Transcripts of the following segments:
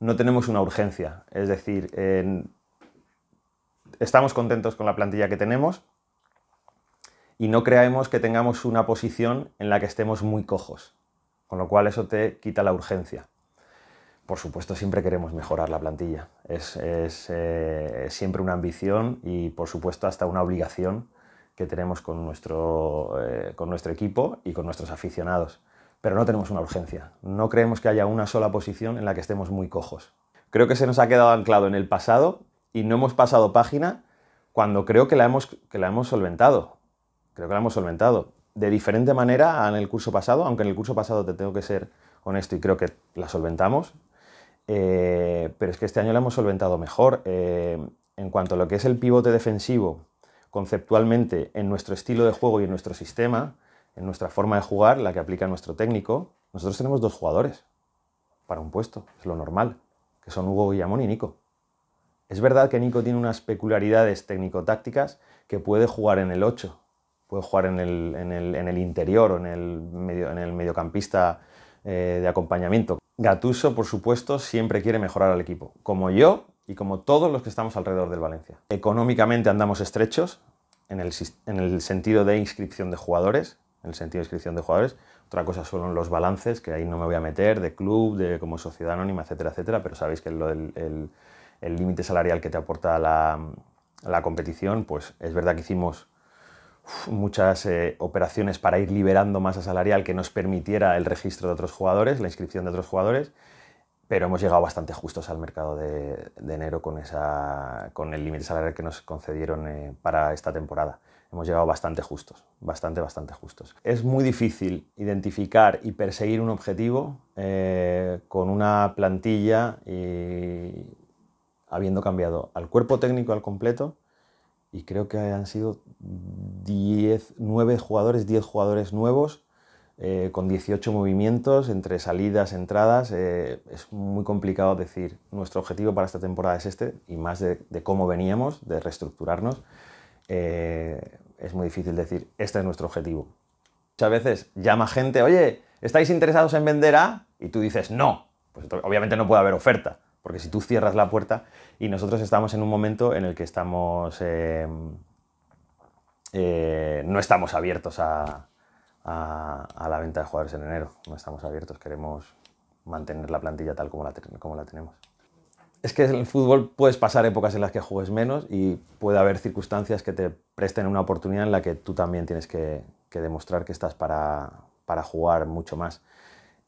no tenemos una urgencia. Es decir, estamos contentos con la plantilla que tenemos y no creemos que tengamos una posición en la que estemos muy cojos, con lo cual eso te quita la urgencia. Por supuesto, siempre queremos mejorar la plantilla. Es, eh, siempre una ambición y, por supuesto, hasta una obligación que tenemos con nuestro, eh, con nuestro equipo y con nuestros aficionados pero no tenemos una urgencia. No creemos que haya una sola posición en la que estemos muy cojos. Creo que se nos ha quedado anclado en el pasado y no hemos pasado página cuando creo que la hemos, que la hemos solventado. Creo que la hemos solventado. De diferente manera en el curso pasado, aunque en el curso pasado te tengo que ser honesto y creo que la solventamos, eh, pero es que este año la hemos solventado mejor. Eh, en cuanto a lo que es el pivote defensivo, conceptualmente, en nuestro estilo de juego y en nuestro sistema, en nuestra forma de jugar, la que aplica nuestro técnico, nosotros tenemos dos jugadores para un puesto, es lo normal, que son Hugo Guillamón y Nico. Es verdad que Nico tiene unas peculiaridades técnico-tácticas que puede jugar en el 8, puede jugar en el, interior o en el, medio, en el mediocampista eh, de acompañamiento. Gatuso, por supuesto, siempre quiere mejorar al equipo, como yo y como todos los que estamos alrededor del Valencia. Económicamente andamos estrechos en el, en el sentido de inscripción de jugadores, el sentido de inscripción de jugadores. Otra cosa son los balances, que ahí no me voy a meter, de club, de como sociedad anónima, etcétera, etcétera, pero sabéis que lo del, el límite salarial que te aporta la, la, competición, pues es verdad que hicimos muchas eh, operaciones para ir liberando masa salarial que nos permitiera el registro de otros jugadores, la inscripción de otros jugadores, pero hemos llegado bastante justos al mercado de, de enero con, esa, con el límite salarial que nos concedieron eh, para esta temporada hemos llegado bastante justos, bastante, bastante justos. Es muy difícil identificar y perseguir un objetivo eh, con una plantilla y habiendo cambiado al cuerpo técnico al completo y creo que han sido 10, 9 jugadores, 10 jugadores nuevos eh, con 18 movimientos entre salidas, entradas. Eh, es muy complicado decir, nuestro objetivo para esta temporada es este y más de, cómo veníamos, de reestructurarnos es muy difícil decir, este es nuestro objetivo. Muchas veces llama gente, oye, ¿estáis interesados en vender A? Y tú dices, no. Pues obviamente no puede haber oferta, porque si tú cierras la puerta y nosotros estamos en un momento en el que estamos... Em, eh, no estamos abiertos a, a, la venta de jugadores en enero. No estamos abiertos, queremos mantener la plantilla tal como la, como la tenemos es que en el fútbol puedes pasar épocas en las que juegues menos y puede haber circunstancias que te presten una oportunidad en la que tú también tienes que, demostrar que estás para, jugar mucho más.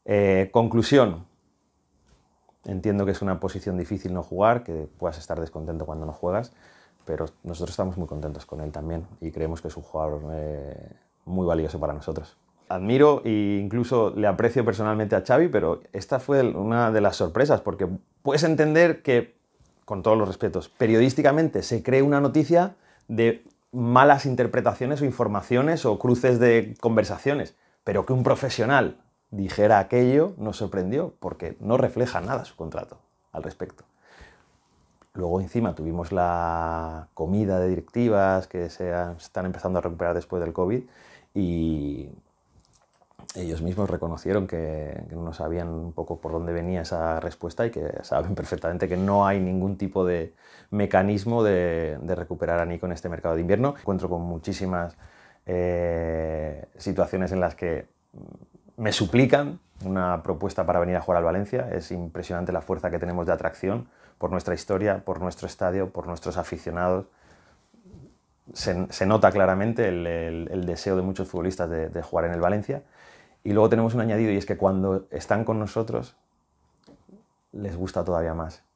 Eh, conclusión. Entiendo que es una posición difícil no jugar, que puedas estar descontento cuando no juegas, pero nosotros estamos muy contentos con él también y creemos que es un jugador eh, muy valioso para nosotros admiro e incluso le aprecio personalmente a Xavi, pero esta fue una de las sorpresas, porque puedes entender que, con todos los respetos, periodísticamente se cree una noticia de malas interpretaciones o informaciones o cruces de conversaciones, pero que un profesional dijera aquello nos sorprendió, porque no refleja nada su contrato al respecto. Luego encima tuvimos la comida de directivas que se están empezando a recuperar después del COVID y ellos mismos reconocieron que, no sabían un poco por dónde venía esa respuesta y que saben perfectamente que no hay ningún tipo de mecanismo de, recuperar a Nico en este mercado de invierno. Encuentro con muchísimas eh, situaciones en las que me suplican una propuesta para venir a jugar al Valencia. Es impresionante la fuerza que tenemos de atracción por nuestra historia, por nuestro estadio, por nuestros aficionados. Se, nota claramente el, deseo de muchos futbolistas de, jugar en el Valencia y luego tenemos un añadido y es que cuando están con nosotros les gusta todavía más.